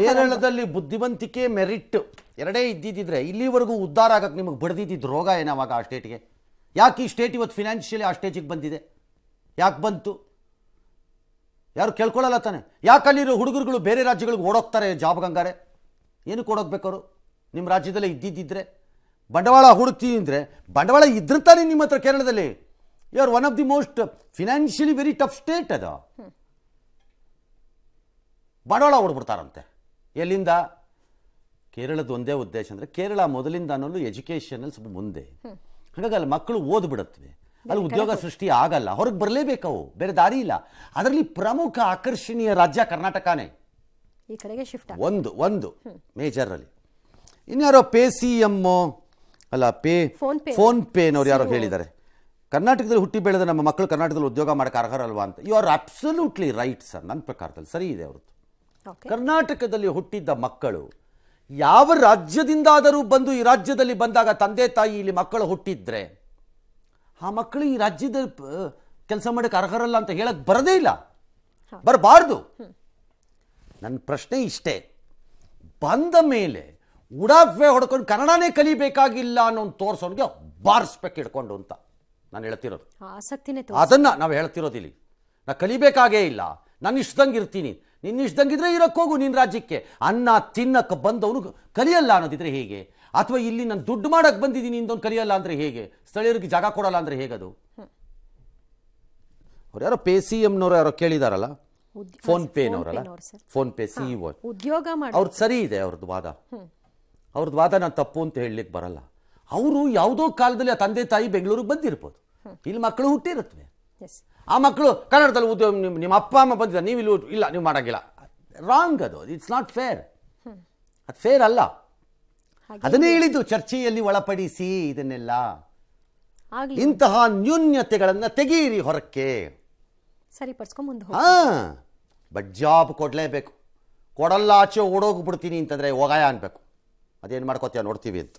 ಕೇರಳದಲ್ಲಿ ಬುದ್ಧಿವಂತಿಕೆ ಮೆರಿಟ್ ಎರಡೇ ಇದ್ದಿದ್ದಿದ್ರೆ ಇಲ್ಲಿವರೆಗೂ ಉದ್ಧಾರ ಆಗಕ್ಕೆ ನಿಮಗೆ ಬಡ್ದಿದ್ದಿದ್ದು ರೋಗ ಏನಾವಾಗ ಆ ಸ್ಟೇಟ್ಗೆ ಯಾಕೆ ಈ ಸ್ಟೇಟ್ ಇವತ್ತು ಫಿನಾನ್ಷಿಯಲಿ ಆ ಸ್ಟೇಜಿಗೆ ಬಂದಿದೆ ಯಾಕೆ ಬಂತು ಯಾರು ಕೇಳ್ಕೊಳ್ಳಲ್ಲ ತಾನೆ ಯಾಕೆ ಅಲ್ಲಿರೋ ಹುಡುಗರುಗಳು ಬೇರೆ ರಾಜ್ಯಗಳಿಗೆ ಓಡೋಗ್ತಾರೆ ಜಾಬ್ಗಂಗಾರೆ ಏನು ಕೊಡೋಗ್ಬೇಕಾರು ನಿಮ್ಮ ರಾಜ್ಯದಲ್ಲೇ ಇದ್ದಿದ್ದಿದ್ರೆ ಬಂಡವಾಳ ಹುಡುಕ್ತೀನಿ ಅಂದರೆ ಬಂಡವಾಳ ಇದ್ರಂತಾನೆ ನಿಮ್ಮ ಹತ್ರ ಕೇರಳದಲ್ಲಿ you are one of the most financially very tough state ಅದು ಬಡವಳ ಹೊಡ್ಬಿಡ್ತಾರಂತೆ ಎಲ್ಲಿಂದ ಕೇರಳದ ಒಂದೇ ಉದ್ದೇಶ ಅಂದರೆ ಕೇರಳ ಮೊದಲಿಂದನೂ ಎಜುಕೇಷನಲ್ಲಿ ಸ್ವಲ್ಪ ಮುಂದೆ ಹಾಗಾಗಿ ಅಲ್ಲಿ ಮಕ್ಕಳು ಓದ್ಬಿಡತ್ವೆ ಅಲ್ಲಿ ಉದ್ಯೋಗ ಸೃಷ್ಟಿ ಆಗಲ್ಲ ಹೊರಗೆ ಬರಲೇಬೇಕು ಅವು ಬೇರೆ ದಾರಿ ಇಲ್ಲ ಅದರಲ್ಲಿ ಪ್ರಮುಖ ಆಕರ್ಷಣೀಯ ರಾಜ್ಯ ಕರ್ನಾಟಕನೇ ಈ ಕಡೆಗೆ ಶಿಫ್ಟ್ ಒಂದು ಒಂದು ಮೇಜರಲ್ಲಿ ಇನ್ಯಾರೋ ಪೇ ಸಿ ಎಮ್ಮು ಅಲ್ಲ ಪೇ ಫೋನ್ ಪೇನವ್ರು ಯಾರೋ ಹೇಳಿದ್ದಾರೆ ಕರ್ನಾಟಕದಲ್ಲಿ ಹುಟ್ಟಿ ಬೆಳೆದ ನಮ್ಮ ಮಕ್ಕಳು ಕರ್ನಾಟಕದಲ್ಲಿ ಉದ್ಯೋಗ ಮಾಡೋಕ್ಕೆ ಅರ್ಹರಲ್ವಾ ಅಂತ you are absolutely right sir ನನ್ನ ಪ್ರಕಾರದಲ್ಲಿ ಸರಿ ಇದೆ ಅವ್ರದ್ದು ಕರ್ನಾಟಕದಲ್ಲಿ ಹುಟ್ಟಿದ್ದ ಮಕ್ಕಳು ಯಾವ ರಾಜ್ಯದಿಂದಾದರೂ ಬಂದು ಈ ರಾಜ್ಯದಲ್ಲಿ ಬಂದಾಗ ತಂದೆ ತಾಯಿ ಇಲ್ಲಿ ಮಕ್ಕಳು ಹುಟ್ಟಿದ್ರೆ ಆ ಮಕ್ಕಳು ಈ ರಾಜ್ಯದ ಕೆಲಸ ಮಾಡಕ್ಕೆ ಅರ್ಹರಲ್ಲ ಅಂತ ಹೇಳಕ್ ಬರದೇ ಇಲ್ಲ ಬರಬಾರ್ದು ನನ್ನ ಪ್ರಶ್ನೆ ಇಷ್ಟೇ ಬಂದ ಮೇಲೆ ಉಡಾಫೆ ಹೊಡ್ಕೊಂಡು ಕನ್ನಡನೇ ಕಲಿಬೇಕಾಗಿಲ್ಲ ಅನ್ನೋ ತೋರ್ಸೋನ್ಗೆ ಬಾರಿಸ್ಬೇಕು ಇಟ್ಕೊಂಡು ಅಂತ ನಾನು ಹೇಳ್ತಿರೋದು ಅದನ್ನ ನಾವು ಹೇಳ್ತಿರೋದು ಇಲ್ಲಿ ನಾ ಕಲಿಬೇಕಾಗೇ ಇಲ್ಲ ನಾನು ಇಷ್ಟದಂಗೆ ಇರ್ತೀನಿ ನಿನ್ನಿಷ್ದಂಗಿದ್ರೆ ಇರೋಕ್ಕೆ ಹೋಗು ನಿನ್ನ ರಾಜ್ಯಕ್ಕೆ ಅನ್ನ ತಿನ್ನಕ್ಕೆ ಬಂದವನು ಕಲಿಯಲ್ಲ ಅನ್ನೋದಿದ್ರೆ ಹೇಗೆ ಅಥವಾ ಇಲ್ಲಿ ನಾನು ದುಡ್ಡು ಮಾಡಕ್ಕೆ ಬಂದಿದ್ದೀನಿ ಇಂದೊಂದು ಕಲಿಯಲ್ಲ ಅಂದರೆ ಹೇಗೆ ಸ್ಥಳೀಯರಿಗೆ ಜಾಗ ಕೊಡಲ್ಲ ಅಂದರೆ ಹೇಗದು ಅವ್ರು ಯಾರೋ ಪೇ ಸಿ ಎಂನವರು ಯಾರೋ ಕೇಳಿದಾರಲ್ಲ ಫೋನ್ ಪೇನವರಲ್ಲ ಫೋನ್ ಪೇ ಸಿ ಉದ್ಯೋಗ ಅವ್ರದ್ದು ಸರಿ ಇದೆ ಅವ್ರದ್ದು ವಾದ ಅವ್ರದ್ದು ವಾದ ನಾನು ತಪ್ಪು ಅಂತ ಹೇಳಲಿಕ್ಕೆ ಬರಲ್ಲ ಅವರು ಯಾವುದೋ ಕಾಲದಲ್ಲಿ ಆ ತಂದೆ ತಾಯಿ ಬೆಂಗಳೂರಿಗೆ ಬಂದಿರ್ಬೋದು ಇಲ್ಲಿ ಮಕ್ಕಳು ಹುಟ್ಟಿರುತ್ತವೆ ಆ ಮಕ್ಕಳು ಕನ್ನಡದಲ್ಲಿ ಉದ್ಯೋಗ ನಿಮ್ಮ ನಿಮ್ಮ ಅಪ್ಪ ಅಮ್ಮ ಬಂದಿದ್ದಾರೆ ನೀವು ಇಲ್ಲಿ ಇಲ್ಲ ನೀವು ಮಾಡೋಂಗಿಲ್ಲ ರಾಂಗ್ ಅದು ಇಟ್ಸ್ ನಾಟ್ ಫೇರ್ ಅದು ಫೇರ್ ಅಲ್ಲ ಅದನ್ನೇ ಹೇಳಿದ್ದು ಚರ್ಚೆಯಲ್ಲಿ ಒಳಪಡಿಸಿ ಇದನ್ನೆಲ್ಲ ಇಂತಹ ನ್ಯೂನ್ಯತೆಗಳನ್ನು ತೆಗೀರಿ ಹೊರಕ್ಕೆ ಸರಿಪಡಿಸ್ಕೊಂಡು ಹಾ ಬಟ್ ಜಾಬ್ ಕೊಡಲೇಬೇಕು ಕೊಡಲ್ಲ ಆಚೆ ಓಡೋಗ್ಬಿಡ್ತೀನಿ ಅಂತಂದರೆ ಹೋಗಾಯ ಅನ್ಬೇಕು ಅದೇನು ಮಾಡ್ಕೋತೀಯ ನೋಡ್ತೀವಿ ಅಂತ